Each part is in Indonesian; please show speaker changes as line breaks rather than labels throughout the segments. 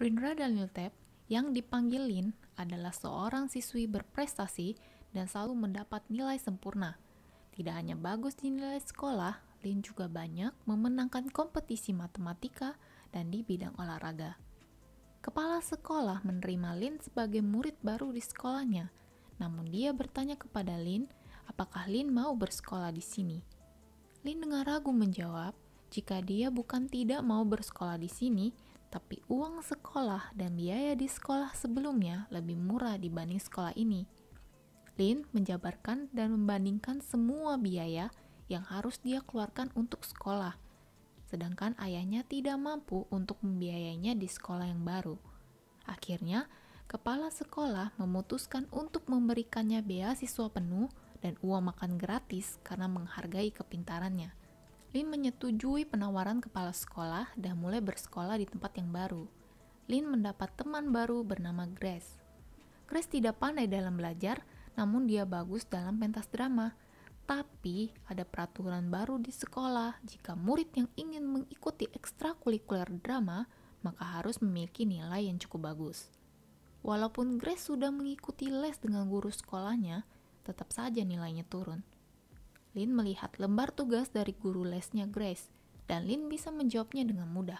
Rindra Danieltep yang dipanggil Lin adalah seorang siswi berprestasi dan selalu mendapat nilai sempurna. Tidak hanya bagus di nilai sekolah, Lin juga banyak memenangkan kompetisi matematika dan di bidang olahraga. Kepala sekolah menerima Lin sebagai murid baru di sekolahnya, namun dia bertanya kepada Lin apakah Lin mau bersekolah di sini. Lin dengan ragu menjawab, jika dia bukan tidak mau bersekolah di sini, tapi uang sekolah dan biaya di sekolah sebelumnya lebih murah dibanding sekolah ini. Lin menjabarkan dan membandingkan semua biaya yang harus dia keluarkan untuk sekolah, sedangkan ayahnya tidak mampu untuk membiayainya di sekolah yang baru. Akhirnya, kepala sekolah memutuskan untuk memberikannya beasiswa penuh dan uang makan gratis karena menghargai kepintarannya. Lin menyetujui penawaran kepala sekolah dan mulai bersekolah di tempat yang baru. Lin mendapat teman baru bernama Grace. Grace tidak pandai dalam belajar, namun dia bagus dalam pentas drama. Tapi ada peraturan baru di sekolah, jika murid yang ingin mengikuti ekstrakurikuler drama, maka harus memiliki nilai yang cukup bagus. Walaupun Grace sudah mengikuti les dengan guru sekolahnya, tetap saja nilainya turun. Lin melihat lembar tugas dari guru lesnya Grace, dan Lin bisa menjawabnya dengan mudah.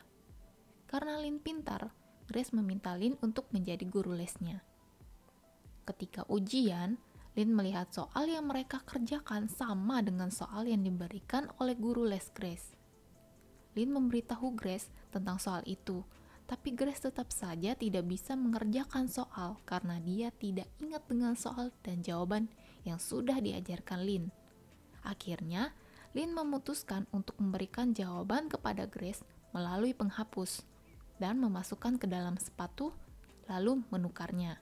Karena Lin pintar, Grace meminta Lin untuk menjadi guru lesnya. Ketika ujian, Lin melihat soal yang mereka kerjakan sama dengan soal yang diberikan oleh guru les Grace. Lin memberitahu Grace tentang soal itu, tapi Grace tetap saja tidak bisa mengerjakan soal karena dia tidak ingat dengan soal dan jawaban yang sudah diajarkan Lin. Akhirnya, Lin memutuskan untuk memberikan jawaban kepada Grace melalui penghapus dan memasukkan ke dalam sepatu, lalu menukarnya.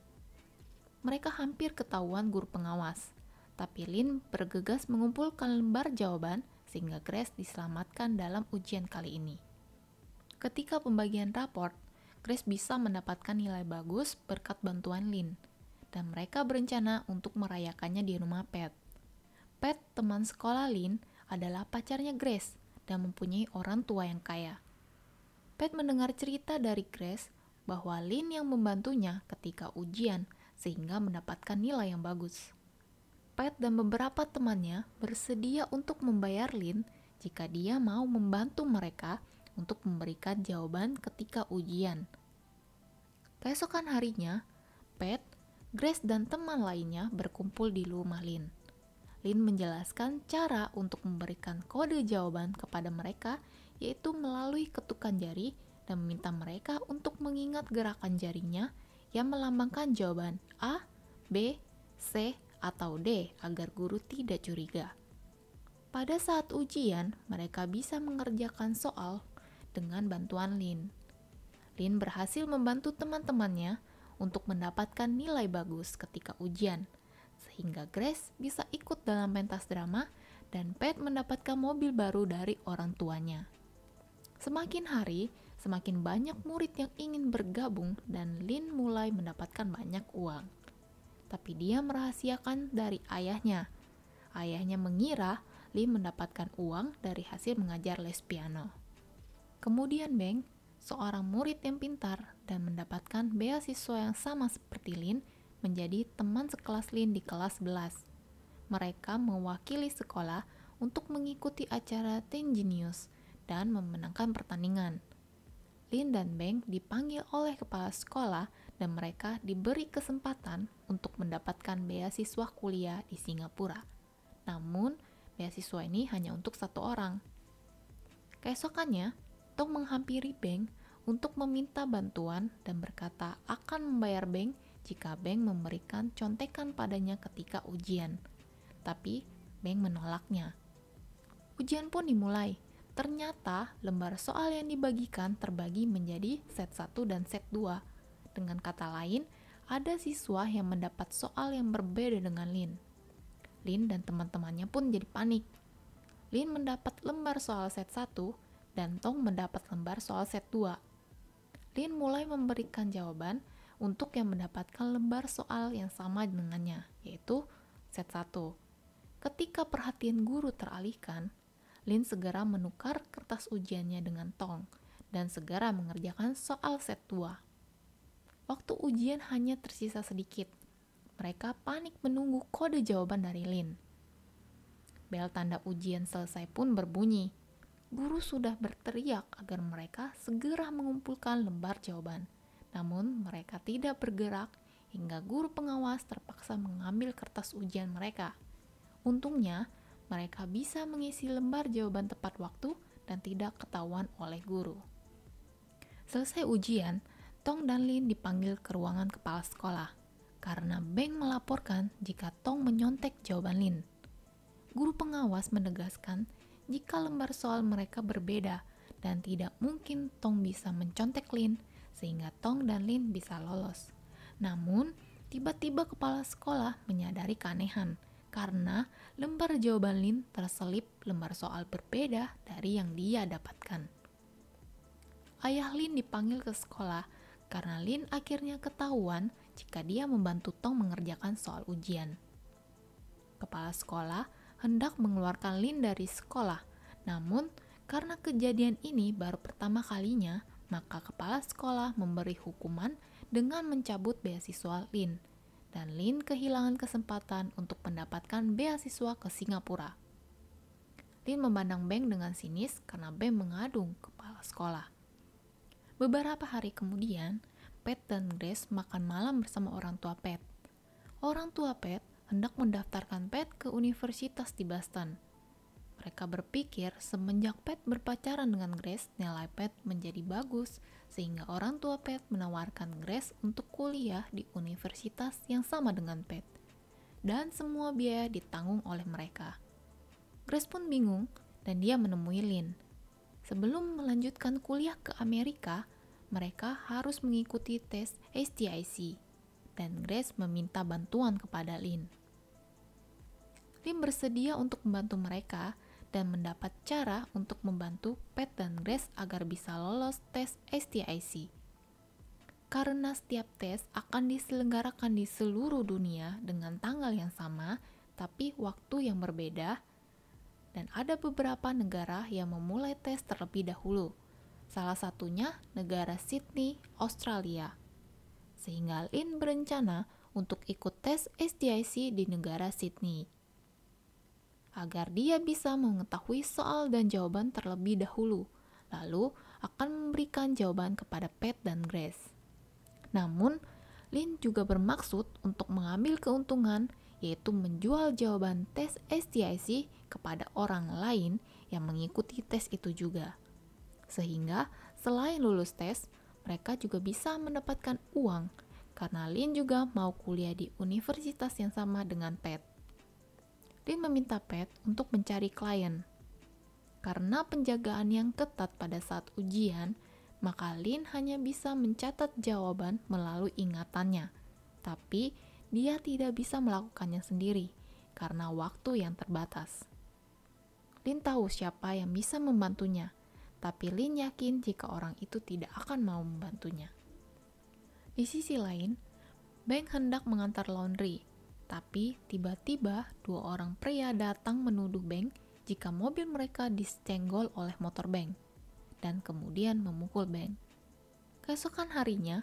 Mereka hampir ketahuan guru pengawas, tapi Lin bergegas mengumpulkan lembar jawaban sehingga Grace diselamatkan dalam ujian kali ini. Ketika pembagian raport, Grace bisa mendapatkan nilai bagus berkat bantuan Lin, dan mereka berencana untuk merayakannya di rumah Pet. Pat, teman sekolah Lin, adalah pacarnya Grace dan mempunyai orang tua yang kaya. Pat mendengar cerita dari Grace bahwa Lin yang membantunya ketika ujian sehingga mendapatkan nilai yang bagus. Pat dan beberapa temannya bersedia untuk membayar Lin jika dia mau membantu mereka untuk memberikan jawaban ketika ujian. Keesokan harinya, Pat, Grace, dan teman lainnya berkumpul di rumah Lin. Lin menjelaskan cara untuk memberikan kode jawaban kepada mereka, yaitu melalui ketukan jari dan meminta mereka untuk mengingat gerakan jarinya yang melambangkan jawaban A, B, C, atau D agar guru tidak curiga. Pada saat ujian, mereka bisa mengerjakan soal dengan bantuan Lin. Lin berhasil membantu teman-temannya untuk mendapatkan nilai bagus ketika ujian – hingga Grace bisa ikut dalam pentas drama dan Pat mendapatkan mobil baru dari orang tuanya. Semakin hari, semakin banyak murid yang ingin bergabung dan Lin mulai mendapatkan banyak uang. Tapi dia merahasiakan dari ayahnya. Ayahnya mengira Lin mendapatkan uang dari hasil mengajar les piano. Kemudian Beng, seorang murid yang pintar dan mendapatkan beasiswa yang sama seperti Lin, menjadi teman sekelas Lin di kelas 11. Mereka mewakili sekolah untuk mengikuti acara Teen Genius dan memenangkan pertandingan. Lin dan Beng dipanggil oleh kepala sekolah dan mereka diberi kesempatan untuk mendapatkan beasiswa kuliah di Singapura. Namun, beasiswa ini hanya untuk satu orang. Keesokannya, Tong menghampiri Beng untuk meminta bantuan dan berkata akan membayar Beng jika Beng memberikan contekan padanya ketika ujian. Tapi Beng menolaknya. Ujian pun dimulai. Ternyata lembar soal yang dibagikan terbagi menjadi set 1 dan set 2. Dengan kata lain, ada siswa yang mendapat soal yang berbeda dengan Lin. Lin dan teman-temannya pun jadi panik. Lin mendapat lembar soal set 1 dan Tong mendapat lembar soal set 2. Lin mulai memberikan jawaban untuk yang mendapatkan lembar soal yang sama dengannya, yaitu set 1. Ketika perhatian guru teralihkan, Lin segera menukar kertas ujiannya dengan tong dan segera mengerjakan soal set 2. Waktu ujian hanya tersisa sedikit. Mereka panik menunggu kode jawaban dari Lin. Bel tanda ujian selesai pun berbunyi. Guru sudah berteriak agar mereka segera mengumpulkan lembar jawaban. Namun, mereka tidak bergerak hingga guru pengawas terpaksa mengambil kertas ujian mereka. Untungnya, mereka bisa mengisi lembar jawaban tepat waktu dan tidak ketahuan oleh guru. Selesai ujian, Tong dan Lin dipanggil ke ruangan kepala sekolah karena Beng melaporkan jika Tong menyontek jawaban Lin. Guru pengawas menegaskan jika lembar soal mereka berbeda dan tidak mungkin Tong bisa mencontek Lin sehingga Tong dan Lin bisa lolos. Namun, tiba-tiba kepala sekolah menyadari keanehan karena lembar jawaban Lin terselip lembar soal berbeda dari yang dia dapatkan. Ayah Lin dipanggil ke sekolah karena Lin akhirnya ketahuan jika dia membantu Tong mengerjakan soal ujian. Kepala sekolah hendak mengeluarkan Lin dari sekolah, namun karena kejadian ini baru pertama kalinya, maka kepala sekolah memberi hukuman dengan mencabut beasiswa Lin. Dan Lin kehilangan kesempatan untuk mendapatkan beasiswa ke Singapura. Lin memandang Beng dengan sinis karena Beng mengadung kepala sekolah. Beberapa hari kemudian, Pat dan Grace makan malam bersama orang tua Pat. Orang tua Pat hendak mendaftarkan Pat ke universitas di Boston – mereka berpikir semenjak Pat berpacaran dengan Grace, nilai Pat menjadi bagus, sehingga orang tua Pat menawarkan Grace untuk kuliah di universitas yang sama dengan Pat. Dan semua biaya ditanggung oleh mereka. Grace pun bingung dan dia menemui Lin. Sebelum melanjutkan kuliah ke Amerika, mereka harus mengikuti tes STIC dan Grace meminta bantuan kepada Lin. Lin bersedia untuk membantu mereka dan mendapat cara untuk membantu Pat dan Grace agar bisa lolos tes STIC. Karena setiap tes akan diselenggarakan di seluruh dunia dengan tanggal yang sama, tapi waktu yang berbeda, dan ada beberapa negara yang memulai tes terlebih dahulu. Salah satunya negara Sydney, Australia. Sehingga Lin berencana untuk ikut tes STIC di negara Sydney agar dia bisa mengetahui soal dan jawaban terlebih dahulu, lalu akan memberikan jawaban kepada Pat dan Grace. Namun, Lin juga bermaksud untuk mengambil keuntungan, yaitu menjual jawaban tes STIC kepada orang lain yang mengikuti tes itu juga. Sehingga, selain lulus tes, mereka juga bisa mendapatkan uang karena Lin juga mau kuliah di universitas yang sama dengan Pat. Lin meminta Pat untuk mencari klien. Karena penjagaan yang ketat pada saat ujian, maka Lin hanya bisa mencatat jawaban melalui ingatannya. Tapi, dia tidak bisa melakukannya sendiri karena waktu yang terbatas. Lin tahu siapa yang bisa membantunya, tapi Lin yakin jika orang itu tidak akan mau membantunya. Di sisi lain, Bank hendak mengantar laundry tapi tiba-tiba dua orang pria datang menuduh Bank jika mobil mereka disenggol oleh motor Bank dan kemudian memukul Bank. Keesokan harinya,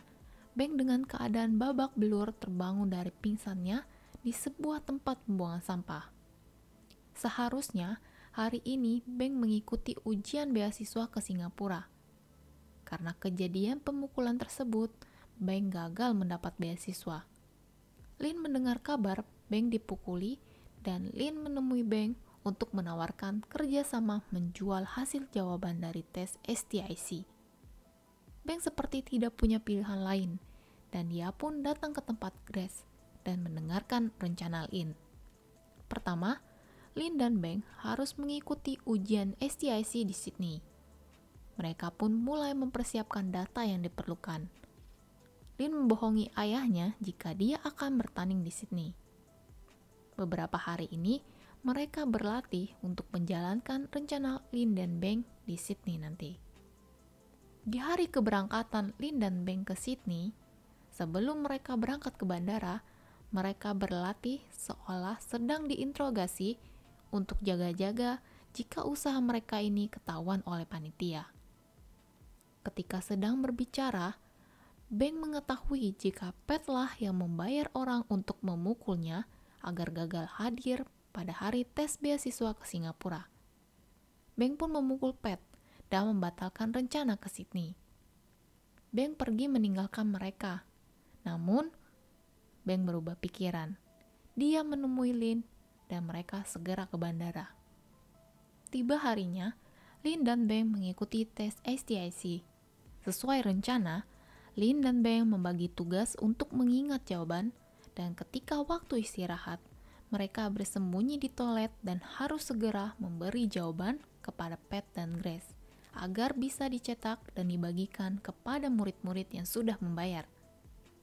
Bank dengan keadaan babak belur terbangun dari pingsannya di sebuah tempat pembuangan sampah. Seharusnya hari ini Bank mengikuti ujian beasiswa ke Singapura. Karena kejadian pemukulan tersebut, Bank gagal mendapat beasiswa Lin mendengar kabar Beng dipukuli dan Lin menemui Beng untuk menawarkan kerjasama menjual hasil jawaban dari tes STIC. Beng seperti tidak punya pilihan lain dan dia pun datang ke tempat Grace dan mendengarkan rencana Lin. Pertama, Lin dan Beng harus mengikuti ujian STIC di Sydney. Mereka pun mulai mempersiapkan data yang diperlukan – Lin membohongi ayahnya jika dia akan bertanding di Sydney. Beberapa hari ini, mereka berlatih untuk menjalankan rencana Lin dan Beng di Sydney nanti. Di hari keberangkatan Lin dan Beng ke Sydney, sebelum mereka berangkat ke bandara, mereka berlatih seolah sedang diinterogasi untuk jaga-jaga jika usaha mereka ini ketahuan oleh panitia. Ketika sedang berbicara, Bank mengetahui jika Pat e lah yang membayar orang untuk memukulnya agar gagal hadir pada hari tes beasiswa ke Singapura. Bank pun memukul Pat e dan membatalkan rencana ke Sydney. Bank pergi meninggalkan mereka. Namun, Bank berubah pikiran. Dia menemui Lin dan mereka segera ke bandara. Tiba harinya, Lin dan Bank mengikuti tes STIC. Sesuai rencana, Lin dan Beng membagi tugas untuk mengingat jawaban, dan ketika waktu istirahat, mereka bersembunyi di toilet dan harus segera memberi jawaban kepada Pat dan Grace agar bisa dicetak dan dibagikan kepada murid-murid yang sudah membayar.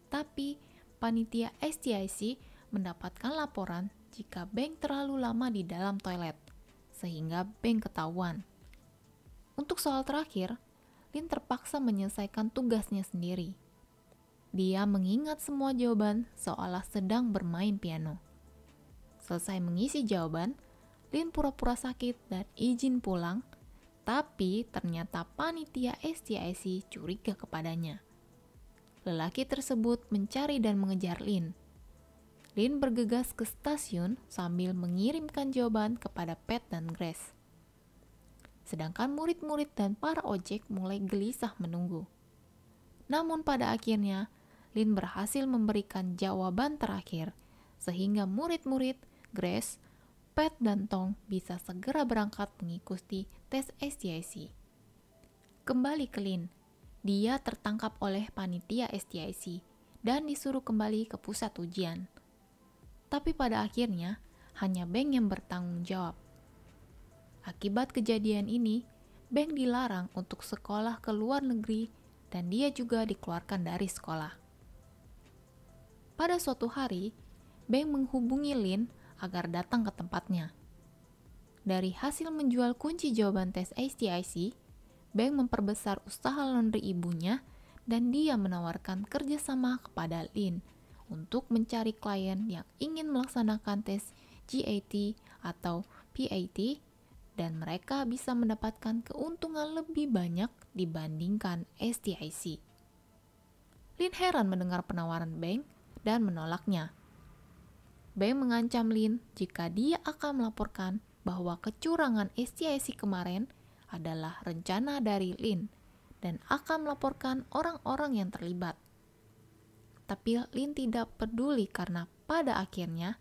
Tapi, panitia STIC mendapatkan laporan jika Beng terlalu lama di dalam toilet, sehingga Beng ketahuan. Untuk soal terakhir, Lin terpaksa menyelesaikan tugasnya sendiri. Dia mengingat semua jawaban seolah sedang bermain piano. Selesai mengisi jawaban, Lin pura-pura sakit dan izin pulang, tapi ternyata panitia STIC curiga kepadanya. Lelaki tersebut mencari dan mengejar Lin. Lin bergegas ke stasiun sambil mengirimkan jawaban kepada Pat dan Grace sedangkan murid-murid dan para ojek mulai gelisah menunggu. Namun pada akhirnya, Lin berhasil memberikan jawaban terakhir, sehingga murid-murid, Grace, Pat, dan Tong bisa segera berangkat mengikuti tes STIC. Kembali ke Lin, dia tertangkap oleh panitia STIC dan disuruh kembali ke pusat ujian. Tapi pada akhirnya, hanya Beng yang bertanggung jawab Akibat kejadian ini, Bank dilarang untuk sekolah ke luar negeri dan dia juga dikeluarkan dari sekolah. Pada suatu hari, Bank menghubungi Lin agar datang ke tempatnya. Dari hasil menjual kunci jawaban tes ICIC, Bank memperbesar usaha laundry ibunya dan dia menawarkan kerjasama kepada Lin untuk mencari klien yang ingin melaksanakan tes GAT atau PAT dan mereka bisa mendapatkan keuntungan lebih banyak dibandingkan STIC. Lin heran mendengar penawaran Bank dan menolaknya. Bank mengancam Lin jika dia akan melaporkan bahwa kecurangan STIC kemarin adalah rencana dari Lin dan akan melaporkan orang-orang yang terlibat. Tapi Lin tidak peduli karena pada akhirnya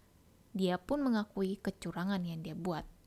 dia pun mengakui kecurangan yang dia buat.